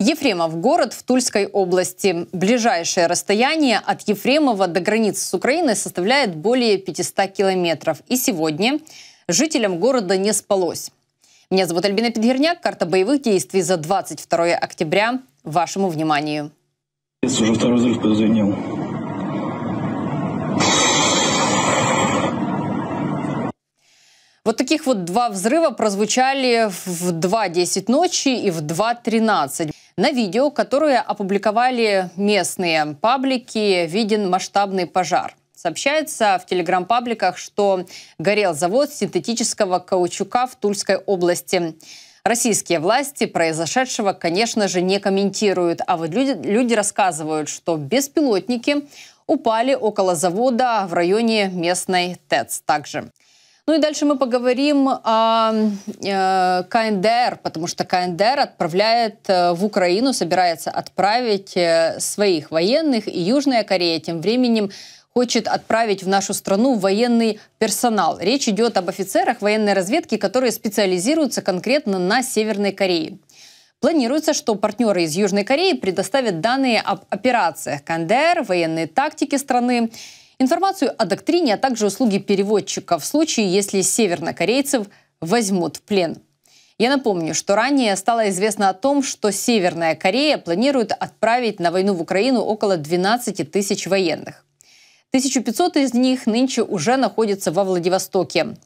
Ефремов город в Тульской области. Ближайшее расстояние от Ефремова до границы с Украиной составляет более 500 километров. И сегодня жителям города не спалось. Меня зовут Альбина Педгерняк. Карта боевых действий за 22 октября. Вашему вниманию. Уже второй взрыв прозвенел. Вот таких вот два взрыва прозвучали в 2.10 ночи и в 2.13. На видео, которое опубликовали местные паблики, виден масштабный пожар. Сообщается в телеграм-пабликах, что горел завод синтетического каучука в Тульской области. Российские власти произошедшего, конечно же, не комментируют, а вот люди, люди рассказывают, что беспилотники упали около завода в районе местной ТЭЦ также. Ну и дальше мы поговорим о э, КНДР, потому что КНДР отправляет э, в Украину, собирается отправить э, своих военных, и Южная Корея тем временем хочет отправить в нашу страну военный персонал. Речь идет об офицерах военной разведки, которые специализируются конкретно на Северной Корее. Планируется, что партнеры из Южной Кореи предоставят данные об операциях КНДР, военной тактике страны информацию о доктрине, а также услуги переводчика в случае, если севернокорейцев возьмут в плен. Я напомню, что ранее стало известно о том, что Северная Корея планирует отправить на войну в Украину около 12 тысяч военных. 1500 из них нынче уже находятся во Владивостоке.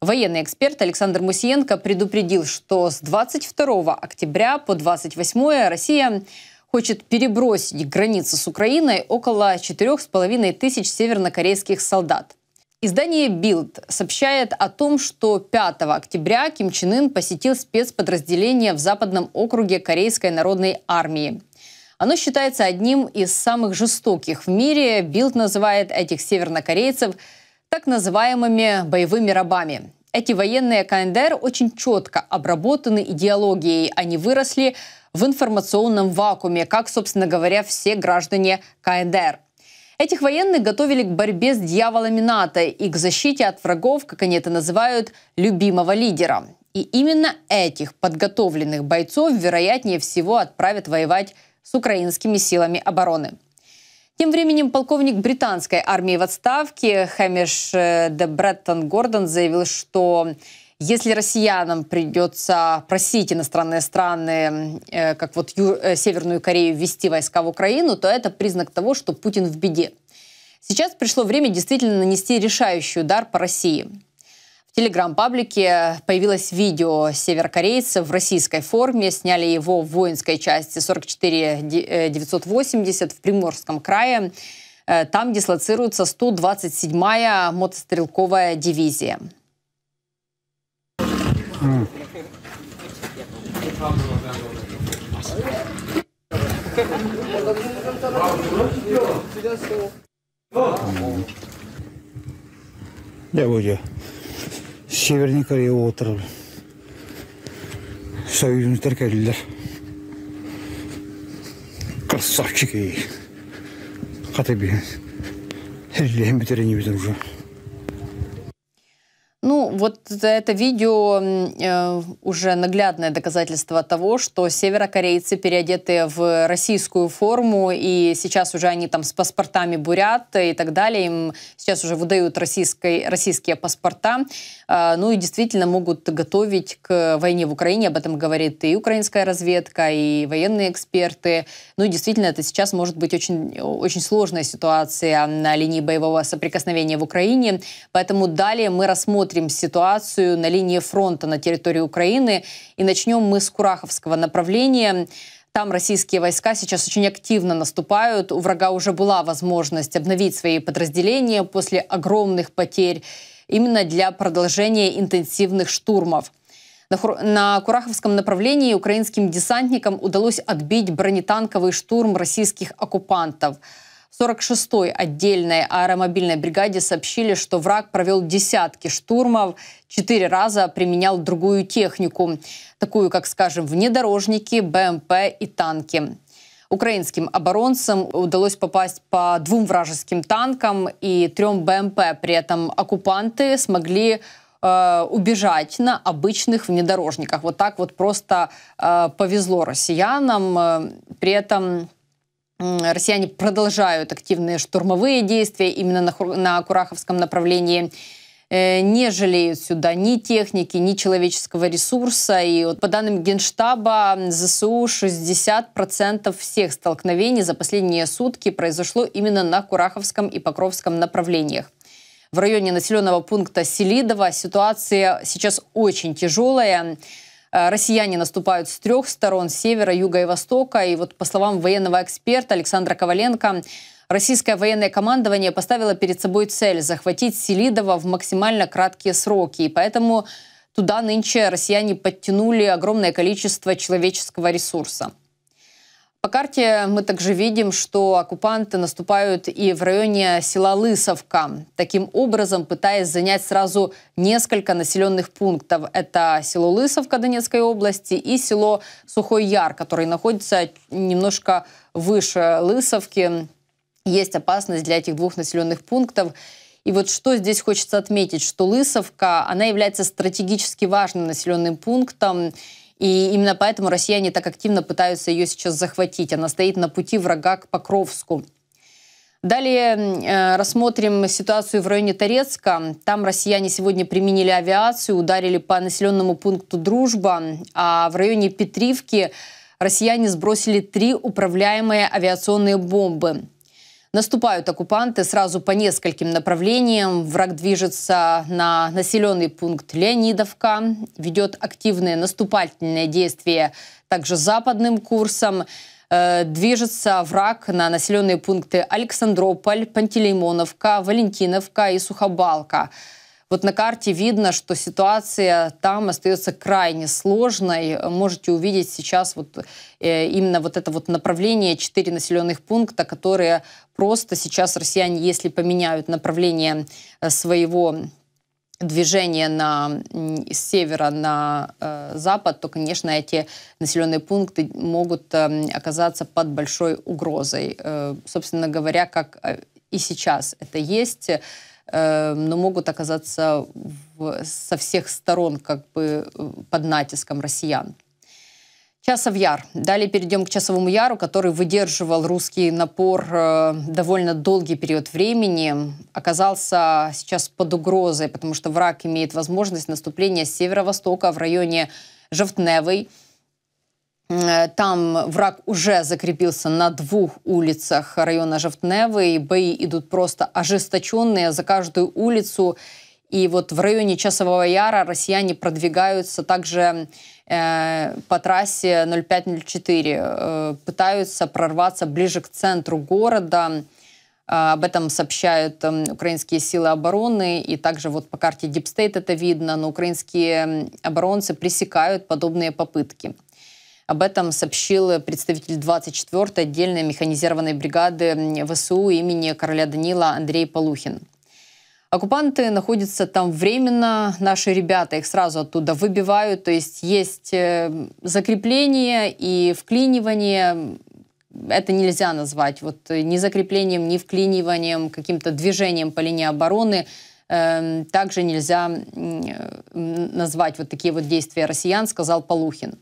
Военный эксперт Александр Мусиенко предупредил, что с 22 октября по 28 Россия хочет перебросить границы с Украиной около 4,5 тысяч севернокорейских солдат. Издание Билд сообщает о том, что 5 октября Ким Чен Ын посетил спецподразделение в западном округе Корейской народной армии. Оно считается одним из самых жестоких в мире. Билд называет этих севернокорейцев так называемыми боевыми рабами. Эти военные КНДР очень четко обработаны идеологией. Они выросли в информационном вакууме, как, собственно говоря, все граждане КНДР. Этих военных готовили к борьбе с дьяволами НАТО и к защите от врагов, как они это называют, любимого лидера. И именно этих подготовленных бойцов, вероятнее всего, отправят воевать с украинскими силами обороны. Тем временем полковник британской армии в отставке Хэмиш э, Дебреттон Гордон заявил, что если россиянам придется просить иностранные страны, э, как вот Ю, э, Северную Корею, ввести войска в Украину, то это признак того, что Путин в беде. Сейчас пришло время действительно нанести решающий удар по России. В телеграм-паблике появилось видео северокорейца в российской форме. Сняли его в воинской части 44 980 э, в Приморском крае. Э, там дислоцируется 127-я мотострелковая дивизия. Ne Да, ya? я. Северный Корея oturalım. Soyunu terk ettiler. Kırsakçı ki. Katı bir. Her lehim şey, şey bitirin gibi duracağım. Вот это видео э, уже наглядное доказательство того, что северокорейцы переодеты в российскую форму, и сейчас уже они там с паспортами бурят и так далее. Им сейчас уже выдают российской, российские паспорта. А, ну и действительно могут готовить к войне в Украине. Об этом говорит и украинская разведка, и военные эксперты. Ну и действительно, это сейчас может быть очень, очень сложная ситуация на линии боевого соприкосновения в Украине. Поэтому далее мы рассмотрим ситуацию ситуацию на линии фронта на территории Украины. И начнем мы с Кураховского направления. Там российские войска сейчас очень активно наступают. У врага уже была возможность обновить свои подразделения после огромных потерь именно для продолжения интенсивных штурмов. На Кураховском направлении украинским десантникам удалось отбить бронетанковый штурм российских оккупантов – 46-й отдельной аэромобильной бригаде сообщили, что враг провел десятки штурмов, четыре раза применял другую технику, такую, как, скажем, внедорожники, БМП эм и танки. Украинским оборонцам удалось попасть по двум вражеским танкам и трем БМП. Эм при этом оккупанты смогли э, убежать на обычных внедорожниках. Вот так вот просто э, повезло россиянам. Э, при этом россияне продолжают активные штурмовые действия именно на, на Кураховском направлении э, не жалеют сюда ни техники, ни человеческого ресурса. И вот по данным Генштаба ЗСУ 60% всех столкновений за последние сутки произошло именно на Кураховском и Покровском направлениях. В районе населенного пункта Селидово ситуация сейчас очень тяжелая. Э, россияне наступают с трех сторон, с севера, юга и востока. И вот по словам военного эксперта Александра Коваленко, Российское военное командование поставило перед собой цель захватить Селидово в максимально краткие сроки. И поэтому туда нынче россияне подтянули огромное количество человеческого ресурса. По карте мы также видим, что оккупанты наступают и в районе села Лысовка, таким образом пытаясь занять сразу несколько населенных пунктов. Это село Лысовка Донецкой области и село Сухой Яр, который находится немножко выше Лысовки. Есть опасность для этих двух населенных пунктов. И вот что здесь хочется отметить, что Лысовка, она является стратегически важным населенным пунктом, и именно поэтому россияне так активно пытаются ее сейчас захватить. Она стоит на пути врага к Покровску. Далее э, рассмотрим ситуацию в районе Торецка. Там россияне сегодня применили авиацию, ударили по населенному пункту Дружба, а в районе Петривки россияне сбросили три управляемые авиационные бомбы. Наступают оккупанты сразу по нескольким направлениям. Враг движется на населенный пункт Леонидовка, ведет активные наступательные действия также западным курсом э, движется враг на населенные пункты Александрополь, Пантелеймоновка, Валентиновка и Сухобалка. Вот на карте видно, что ситуация там остается крайне сложной. Можете увидеть сейчас вот э, именно вот это вот направление, четыре населенных пункта, которые просто сейчас россияне, если поменяют направление э, своего движение на с севера на э, запад, то, конечно, эти населенные пункты могут э, оказаться под большой угрозой. Э, собственно говоря, как э, и сейчас это есть э, но могут оказаться в, со всех сторон как бы э, под натиском россиян. Часов яр. Далее перейдем к часовому яру, который выдерживал русский напор э, довольно долгий период времени, оказался сейчас под угрозой, потому что враг имеет возможность наступления с северо-востока в районе Жовтневой, Э, там враг уже закрепился на двух улицах района Жовтневы, и бои идут просто ожесточенные за каждую улицу. И вот в районе Часового Яра россияне продвигаются также э, по трассе 0504, э, пытаются прорваться ближе к центру города. Э, об этом сообщают э, украинские силы обороны, и также вот по карте Дипстейт это видно, но украинские эм, оборонцы пресекают подобные попытки. Об этом сообщил представитель 24-й отдельной механизированной бригады ВСУ имени короля Данила Андрей Полухин. Оккупанты находятся там временно, наши ребята их сразу оттуда выбивают, то есть есть э, закрепление и вклинивание, это нельзя назвать вот ни закреплением, ни вклиниванием, каким-то движением по линии обороны, эм, также нельзя э, назвать вот такие вот действия россиян, сказал Полухин.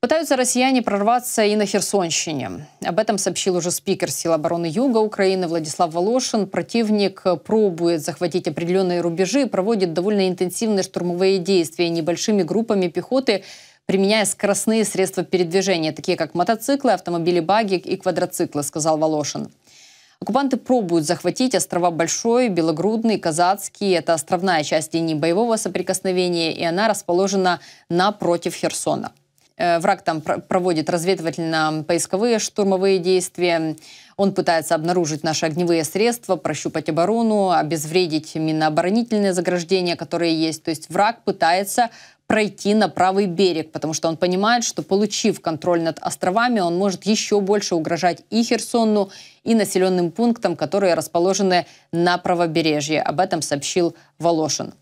Пытаются россияне прорваться и на Херсонщине. Об этом сообщил уже спикер сил обороны Юга Украины Владислав Волошин. Противник пробует захватить определенные рубежи и проводит довольно интенсивные штурмовые действия небольшими группами пехоты, применяя скоростные средства передвижения, такие как мотоциклы, автомобили-баги и квадроциклы, сказал Волошин. Оккупанты пробуют захватить острова Большой, Белогрудный, Казацкий. Это островная часть линии боевого соприкосновения, и она расположена напротив Херсона. Э, враг там проводит разведывательно-поисковые штурмовые действия. Он пытается обнаружить наши огневые средства, прощупать оборону, обезвредить минооборонительные заграждения, которые есть. То есть враг пытается пройти на правый берег, потому что он понимает, что получив контроль над островами, он может еще больше угрожать и Херсону, и населенным пунктам, которые расположены на правобережье. Об этом сообщил Волошин.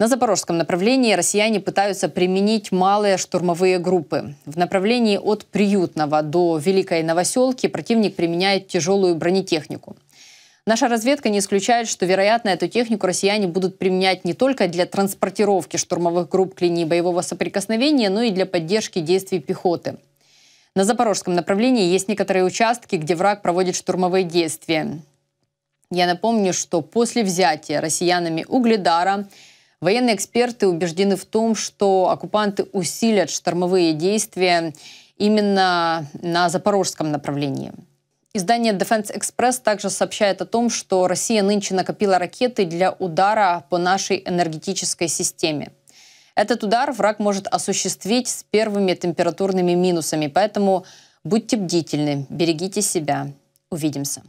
На запорожском направлении россияне пытаются применить малые штурмовые группы. В направлении от Приютного до Великой Новоселки противник применяет тяжелую бронетехнику. Наша разведка не исключает, что, вероятно, эту технику россияне будут применять не только для транспортировки штурмовых групп к линии боевого соприкосновения, но и для поддержки действий пехоты. На запорожском направлении есть некоторые участки, где враг проводит штурмовые действия. Я напомню, что после взятия россиянами Угледара – Военные эксперты убеждены в том, что оккупанты усилят штормовые действия именно на запорожском направлении. Издание Defense Express также сообщает о том, что Россия нынче накопила ракеты для удара по нашей энергетической системе. Этот удар враг может осуществить с первыми температурными минусами, поэтому будьте бдительны, берегите себя. Увидимся.